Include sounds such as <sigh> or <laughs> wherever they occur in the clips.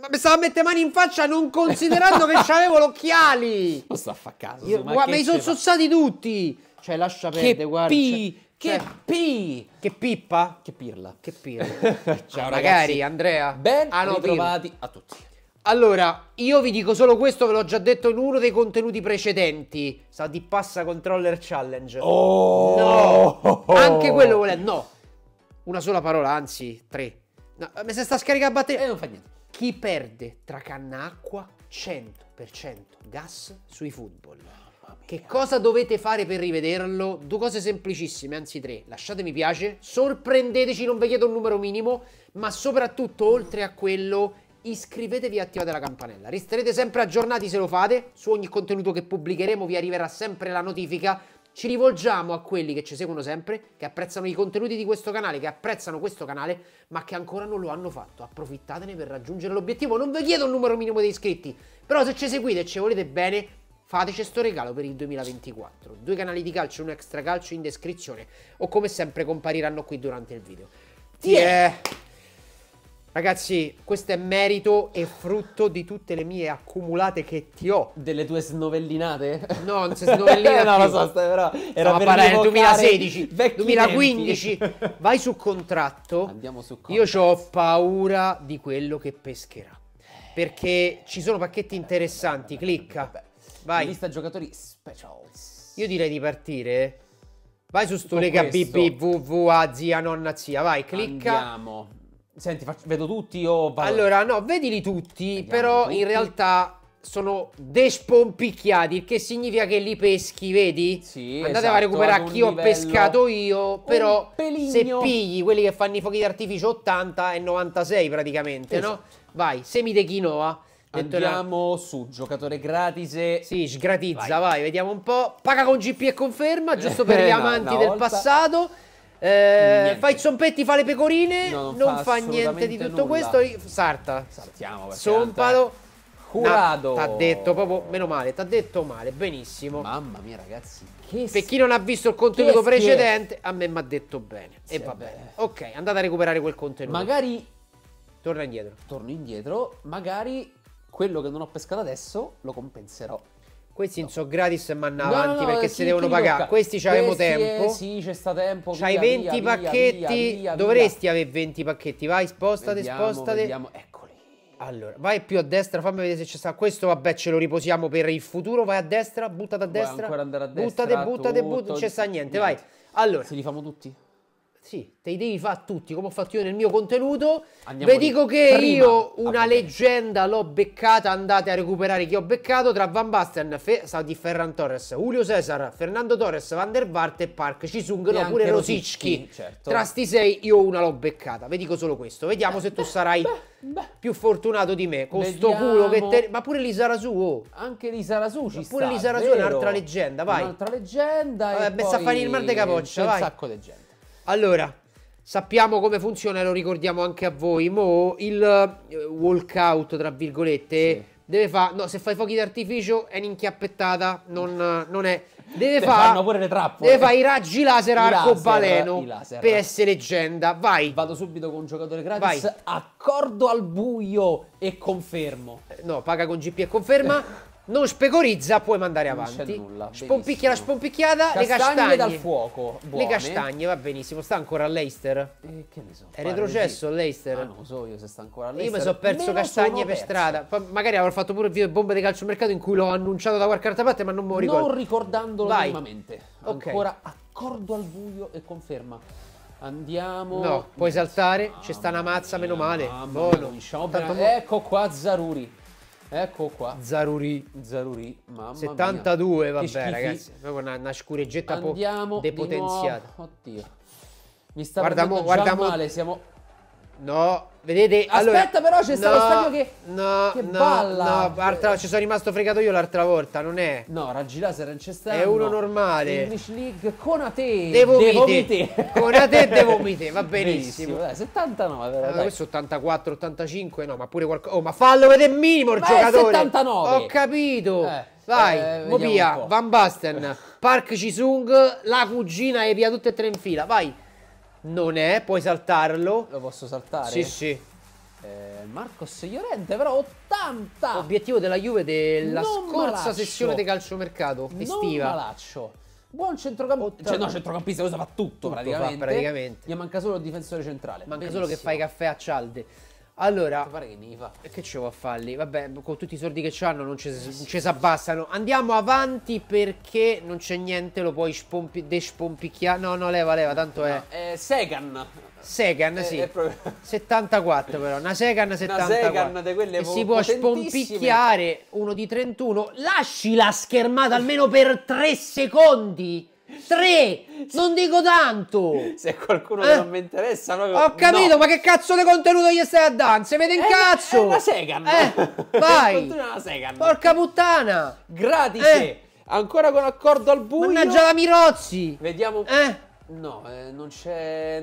Ma mi stava a mettere mani in faccia non considerando che <laughs> c'avevo l'occhiali. Ma Non sta a fa caso. Io, ma mi sono sozzati tutti. Cioè, lascia perdere, che guarda. Pi, cioè, che cioè, pi. Che pippa? Che pirla. Che pirla. <laughs> Cioè, Ciao ah, ragazzi. Magari, Andrea. Ben ah, no, ritrovati pirla. a tutti. Allora, io vi dico solo questo, ve l'ho già detto in uno dei contenuti precedenti. Sa di passa controller challenge. Oh! No! Anche quello volendo. No! Una sola parola, anzi, tre. No, eh, mi si sta scaricando a batteria. E eh, non fa niente. Chi perde tra canna acqua 100% gas sui football? Che cosa dovete fare per rivederlo? Due cose semplicissime, anzi tre. Lasciate mi piace, sorprendeteci, non vi chiedo un numero minimo, ma soprattutto oltre a quello iscrivetevi e attivate la campanella. Resterete sempre aggiornati se lo fate, su ogni contenuto che pubblicheremo vi arriverà sempre la notifica ci rivolgiamo a quelli che ci seguono sempre, che apprezzano i contenuti di questo canale, che apprezzano questo canale, ma che ancora non lo hanno fatto. Approfittatene per raggiungere l'obiettivo. Non vi chiedo un numero minimo di iscritti, però se ci seguite e ci volete bene, fateci questo regalo per il 2024. Due canali di calcio e un extra calcio in descrizione, o come sempre compariranno qui durante il video. Ti yeah. yeah. Ragazzi, questo è merito e frutto di tutte le mie accumulate che ti ho. Delle tue snovellinate? No, non si snovellina <laughs> No, lo so, però era per parlare 2016, 2015. Tempi. <laughs> Vai su contratto. Andiamo su contratto. Io ho paura di quello che pescherà. Perché ci sono pacchetti interessanti, clicca. Vai. Lista giocatori specials. Io direi di partire. Vai su sto lega BB, zia, nonna, zia, vai, clicca. Andiamo. Senti, faccio, vedo tutti o... Vado? Allora, no, vedili tutti, Vediamo però tutti. in realtà sono despompicchiati, il che significa che li peschi, vedi? Sì, Andate esatto, a recuperare chi ho pescato io, però se pigli quelli che fanno i fuochi d'artificio 80 e 96 praticamente, esatto. no? Vai, semi de quinoa. Andiamo una... su, giocatore gratis. Sì, sgratizza, vai. vai. vediamo un po'. Paga con GP e conferma, giusto per gli eh, amanti no, del volta... passato. Eh, fa i zompetti, fa le pecorine, no, non, non, fa, fa niente di tutto nulla. questo. Sarta. Saltiamo Sompalo. Curato. T'ha detto proprio, meno male, t'ha detto male, benissimo. Mamma mia ragazzi, che Per chi non ha visto il contenuto precedente, a me mi ha detto bene. Sì, e va bene. bene. Ok, andate a recuperare quel contenuto. Magari... Torna indietro. Torno indietro, magari quello che non ho pescato adesso lo compenserò questi non sono gratis e vanno avanti no, perché sì, si devono pagare. Questi c'avevamo tempo. Eh, sì, c'è sta tempo. C'hai 20 via, pacchetti. Via, via, dovresti avere 20 pacchetti. Vai, spostate, vediamo, spostate. Vediamo. Eccoli. Allora, vai più a destra, fammi vedere se c'è sta. Questo vabbè, ce lo riposiamo per il futuro. Vai a destra, Buttate a destra. Vuoi ancora andare a destra. Buttate, buttate, buttate. Non c'è sta niente, niente, vai. Allora. Se li famo tutti? Sì, te li devi fare tutti, come ho fatto io nel mio contenuto. Andiamo Ve dico che io una leggenda l'ho beccata, andate a recuperare chi ho beccato, tra Van Basten, Fe- di Ferran Torres, Julio Cesar, Fernando Torres, Van der Vaart e Park Cisung, no, pure Rosicchi. Certo. Tra sti sei io una l'ho beccata, vi dico solo questo. Vediamo se tu sarai beh, beh. più fortunato di me, con Vediamo. sto culo che te... Ma pure Lisarasu, oh. Anche Lisarasu ci Ma pure sta, Lisarasu vero. è un'altra leggenda, vai. Un'altra leggenda Vabbè, e messa poi... a fare il mar de capoccia, vai. un sacco leggenda. Allora, sappiamo come funziona, lo ricordiamo anche a voi. Mo il eh, walkout, tra virgolette, sì. deve fare. No, se fai fuochi d'artificio è un'inchiappettata, non, non è. Deve fare. Deve fare i raggi laser arcobaleno. PS leggenda. Vai. Vado subito con un giocatore gratis. Vai. Accordo al buio e confermo. Eh, no, paga con GP e conferma. <laughs> non spegorizza, puoi mandare avanti. Non Nulla, Spompicchia la spompicchiata, castagne le castagne. dal fuoco. Buone. Le castagne, va benissimo. Sta ancora all'Eister? Eh, che ne so. È retrocesso all'Eister? Ah, non lo so io se sta ancora all'Eister. Io mi sono perso castagne per strada. Poi magari avrò fatto pure il video di bomba di calciomercato in cui l'ho annunciato da qualche altra parte, ma non me lo ricordo. Non ricordandolo Vai. minimamente. Okay. Ancora accordo al buio e conferma. Andiamo. No, puoi saltare. C'è sta una mazza, meno male. Buono. Ecco qua Zaruri. Ecco qua. Zaruri. Zaruri, mamma 72, mia. vabbè ragazzi. Proprio una, una scureggetta Andiamo depotenziata. Oddio. Mi sta guarda mo, male, siamo No, vedete. Aspetta, allora, però c'è no, stato stadio che. No, che no, balla. No, altra, ci sono rimasto fregato io l'altra volta, non è. No, raggi laser non c'è stato. È uno normale. English League te. Devo Con a te devo vomite, <laughs> va benissimo. dai, 79, però. Allora, ah, questo 84, 85, no, ma pure qualcosa. Oh, ma fallo vedere minimo il ma giocatore. 79. Ho capito. Eh. Vai, eh, Mopia, Van Basten, Park Cisung, la cugina e via tutte e tre in fila. Vai. Non è, puoi saltarlo. Lo posso saltare? Sì, sì. Eh, Marcos Llorente però 80 Obiettivo della Juve della non scorsa sessione di calciomercato estiva Non malaccio Buon centrocampista Cioè no centrocampista questo fa tutto, tutto praticamente. Fa praticamente Gli manca solo il difensore centrale Manca Benissimo. solo che fai caffè a cialde allora, che, che ce vuoi a farli? Vabbè, con tutti i sordi che hanno non ci si eh, abbassano. Andiamo avanti perché non c'è niente, lo puoi spompi- despompicchiare. No, no, leva, leva, tanto no, è... è... Segan. Segan, sì. È proprio... 74 <laughs> però, una Segan 74. Una Segan di quelle e si può spompicchiare, uno di 31. Lasci la schermata almeno per 3 secondi. Tre! Non dico tanto! Se qualcuno eh? non mi interessa, no, Ho capito, no. ma che cazzo di contenuto gli stai a danza? Se vede in eh, è cazzo! Una, è una Segan! Eh, <laughs> vai! Segan. Porca puttana! Gratis! Eh. Ancora con accordo al buio! Mannaggia la Mirozzi! Vediamo... Eh? No, eh, non c'è...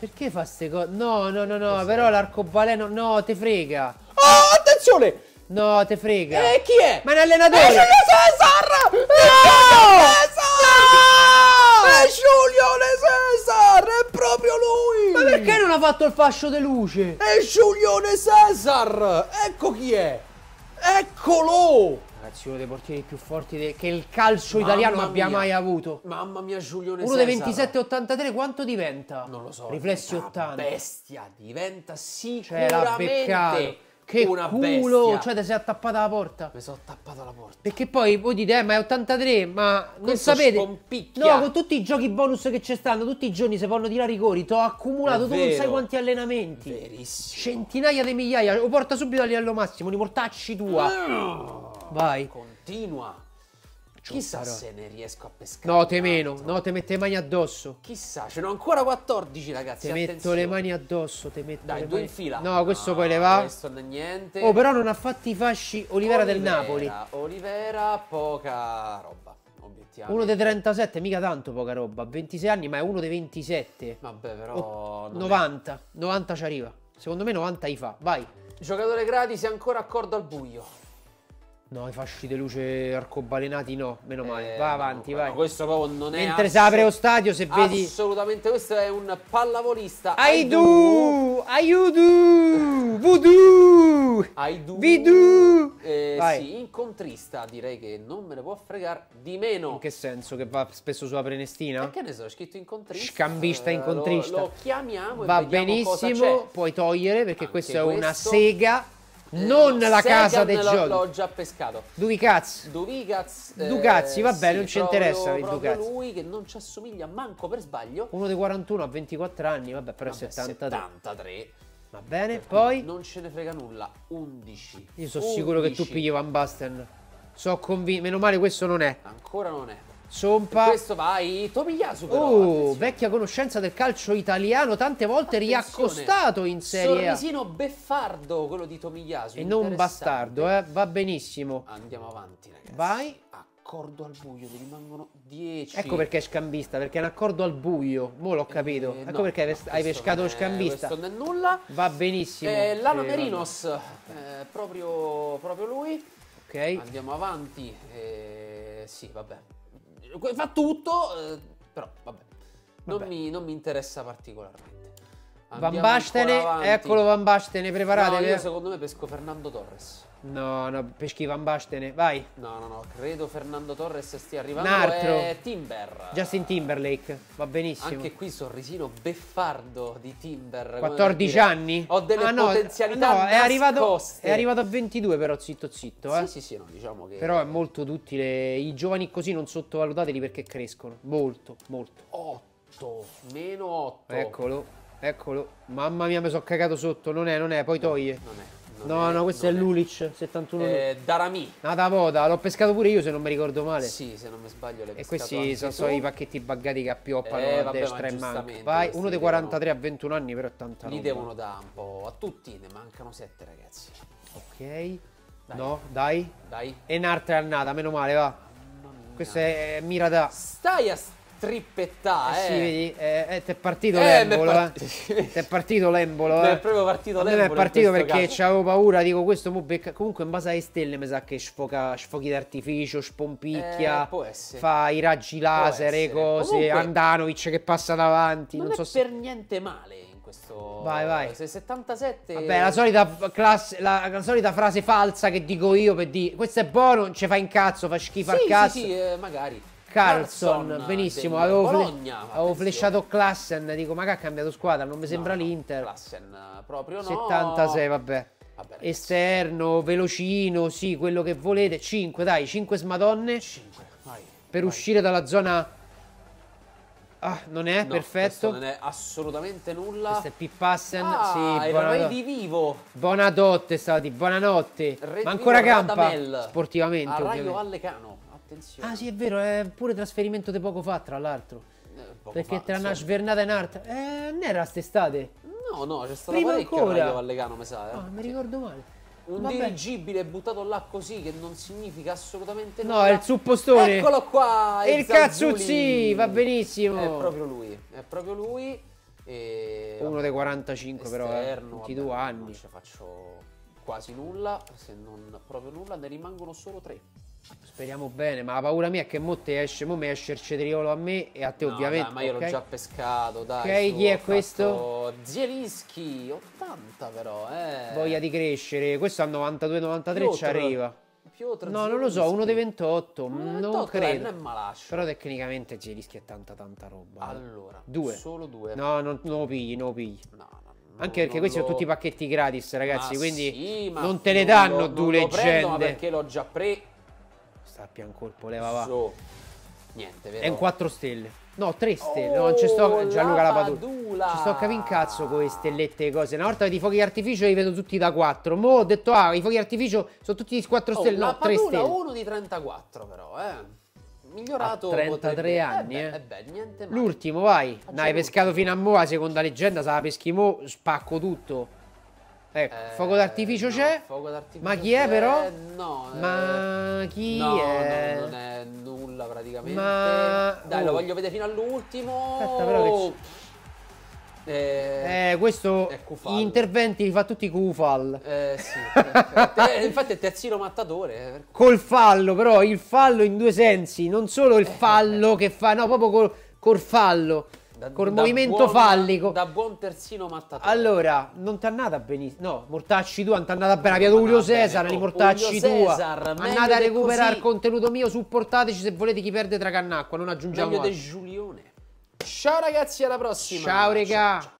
Perché fa queste cose? No, no, no, no, Cos'è? però l'arcobaleno... No, te frega! Oh, attenzione! No, te frega! E eh, chi è? Ma è un allenatore! Eh, Sarra! No! no! Eh, è eh, Giulione Cesar! È proprio lui! Ma perché non ha fatto il fascio di luce? È Giulione Cesar! Ecco chi è! Eccolo! Ragazzi, uno dei portieri più forti de che il calcio Mamma italiano abbia mai avuto. Mamma mia, Giulione Uno dei 27-83 quanto diventa? Non lo so. Riflessi 80. bestia, diventa sicuramente... la beccato che una culo, bestia. cioè ti sei attappata la porta. Mi sono attappata la porta. Perché poi voi dite, eh, ma è 83, ma Questo non sapete. Scompicchia. No, con tutti i giochi bonus che ci stanno, tutti i giorni se vanno tirare i rigori, ti ho accumulato, tu non sai quanti allenamenti. Verissimo. Centinaia di migliaia, lo porta subito al livello massimo, li mortacci tua. No. Vai. Continua. Cioè, Chissà però. se ne riesco a pescare. No, te meno. No, te mette le mani addosso. Chissà, ce ne ho ancora 14, ragazzi. Te attenzione. metto le mani addosso. Te metto Dai, le due mani... in fila. No, questo no, poi le va. Questo non è niente. Oh, però non ha fatti i fasci Olivera, Olivera del Napoli. Olivera, poca roba. Uno dei 37, mica tanto poca roba. 26 anni, ma è uno dei 27. Vabbè, però. Oh, 90. È... 90 ci arriva. Secondo me 90 i fa. Vai. Giocatore gratis è ancora accordo al buio. No, i fasci di luce arcobalenati no, meno male. Eh, va avanti, no, vai. questo proprio non è. Mentre si apre lo stadio, se vedi. Assolutamente, questo è un pallavolista. I, I do, do! I do! Voodoo! I Eh, sì, incontrista, direi che non me ne può fregare di meno. In che senso? Che va spesso sulla prenestina? E eh, che ne so, è scritto incontrista. Scambista, eh, incontrista. lo, lo, chiamiamo va e Va benissimo, puoi togliere perché Anche questa è una sega non la Sagan casa dei giochi. L'ho già pescato. Duvicaz. Duvicaz. Eh, Ducazzi, vabbè, sì, non ci interessa il Ducazzi. lui che non ci assomiglia manco per sbaglio. Uno dei 41 a 24 anni, vabbè, però è 73. 73. Va bene, per poi... Non ce ne frega nulla, 11. Io sono sicuro che tu pigli Van Basten. So convinto, meno male questo non è. Ancora non è. Sompa. Questo vai, Tomiyasu però. Oh, vecchia conoscenza del calcio italiano, tante volte Attenzione. riaccostato in Serie A. Sorrisino beffardo quello di Tomiyasu. E non bastardo, eh? va benissimo. Andiamo avanti ragazzi. Vai. Accordo al buio, ne rimangono 10. Ecco perché è scambista, perché è un accordo al buio. Mo l'ho eh, capito. Eh, ecco no, perché no, hai pescato lo scambista. non è nulla. Va benissimo. Eh, Lano eh, Merinos, eh, proprio, proprio, lui. Ok. Andiamo avanti. Eh, sì, vabbè, fa tutto, eh, però vabbè. vabbè. mi, non mi interessa particolarmente. Andiamo Van Bastene, eccolo Van Bastene, preparate. No, io secondo me pesco Fernando Torres. No, no, peschi Van Bastene, vai. No, no, no, credo Fernando Torres stia arrivando. Un altro. È Timber. Justin Timberlake, va benissimo. Anche qui sorrisino beffardo di Timber. 14 anni? Ho delle ah, no, potenzialità no, nascoste. è arrivato, è arrivato a 22 però, zitto zitto. Eh? Sì, sì, sì, no, diciamo che... Però è molto duttile, i giovani così non sottovalutateli perché crescono, molto, molto. 8, meno 8. Eccolo. Eccolo. Mamma mia, mi sono cagato sotto. Non è, non è, poi toglie. Non è. Non no, è, no, questo è, è Lulic 71. Eh, Darami. Ah, moda. l'ho pescato pure io se non mi ricordo male. Sì, se non mi sbaglio E questi sono, sono i pacchetti buggati che appioppano eh, a destra e manca. Vai, uno dei 43 devono... a 21 anni però è tanta roba. Li devono da un po' a tutti, ne mancano 7 ragazzi. Ok. Dai. No, dai. Dai. E un'altra annata, meno male, va. Questo è mira da. Stai a trippetta, eh. eh. Sì, vedi, eh, eh ti è partito eh, l'embolo, eh. <laughs> Ti è partito l'embolo, È eh. proprio partito l'embolo. Non è partito perché avevo paura, dico questo mo becca... comunque in base alle stelle mi sa che sfoca sfochi d'artificio, spompicchia, eh, fa i raggi laser e cose, comunque, Andanovic che passa davanti, non, non so se... per niente male in questo Vai, vai. 77 Vabbè, la solita, classe, la, la solita frase falsa che dico io per dire questo è buono, non ci fa incazzo, fa schifo sì, al cazzo. Sì, sì, magari. Carlson, benissimo, avevo, Bologna, fle- avevo flashato Klassen, dico ma che ha cambiato squadra, non mi sembra no, l'Inter. Klassen eh, proprio no. 76, vabbè. vabbè Esterno, velocino, sì, quello che volete. 5, dai, 5 smadonne. 5, vai. Per vai. uscire dalla zona... Ah, non è, no, perfetto. Non è assolutamente nulla. Questo è Pippassen. Ah, sì, buonanotte. di vivo. Buonanotte, stati, buonanotte. Red Ma ancora campa. Radamel. Sportivamente. A Raio Allecano attenzione. Ah sì, è vero, è pure trasferimento di poco fa, tra l'altro. Eh, Perché fa, tra sì. una svernata e un'altra. Eh, non era quest'estate. No, no, c'è stato Prima parecchio ancora. Radio Vallecano, mi sa. Eh. Ah, mi ricordo male. Un Vabbè. dirigibile buttato là così che non significa assolutamente nulla. No, è il suppostone. Eccolo qua! Il, il Cazzuzzi, va benissimo. È proprio lui, è proprio lui. E, Uno dei 45 esterno, però, eh, 22 vabbè, anni. Non ci faccio quasi nulla, se non proprio nulla, ne rimangono solo tre. Speriamo bene, ma la paura mia è che mo te esce, mo mi esce il cetriolo a me e a te no, ovviamente. Dai, ma io okay. l'ho già pescato, dai. Ok, su, chi è questo? Zielinski, 80 però, eh. Voglia di crescere, questo al 92-93 ci arriva. Piotr no, non lo so, uno dei 28, 28 non credo. Non è malascio. Però tecnicamente Zielinski è tanta tanta roba. Eh. Allora, due. solo due. No, non, non lo pigli, non lo pigli. No, no. Anche perché questi lo... sono tutti i pacchetti gratis, ragazzi. Ma quindi sì, non te ne danno lo, due non leggende. Lo perché l'ho già preso. Sappia un colpo, leva so. Niente, vero? È un 4 stelle. No, 3 stelle. Oh, no, ci sto Gianluca la Padula. Ci sto capendo cazzo con le stellette e cose. Una volta vedi i fuochi d'artificio li vedo tutti da 4. Mo ho detto "Ah, i fuochi d'artificio sono tutti di 4 oh, stelle, no, 3 stelle". Ma uno di 34 però, eh. Migliorato a 33 potrebbe... Eh, anni, eh. Beh, beh, niente male. L'ultimo, vai. Dai, pescato fino a mo' la seconda leggenda, se la peschi mo' spacco tutto. Ecco, eh, fuoco d'artificio no, c'è. Ma chi è però? No, eh, ma chi no, è? No, non è nulla praticamente. Ma... Dai, oh. lo voglio vedere fino all'ultimo. Aspetta, però che... eh, eh, questo gli interventi li fa tutti Kufal. Eh sì. <laughs> Eh, infatti è terzino mattatore. Col fallo, però il fallo in due sensi, non solo il fallo che fa, no, proprio col, col fallo. Da, Col da movimento buon, fallico. Da buon terzino mattatore. Allora, non ti è andata benissimo. No, mortacci tua, non ti è andata bene. Avvia Giulio Cesar, li mortacci tua. Andate a recuperare il contenuto mio, supportateci se volete chi perde tra cannacqua, non aggiungiamo Meglio altro. Giulione. Ciao ragazzi, alla prossima. Ciao regà. Ciao, ciao.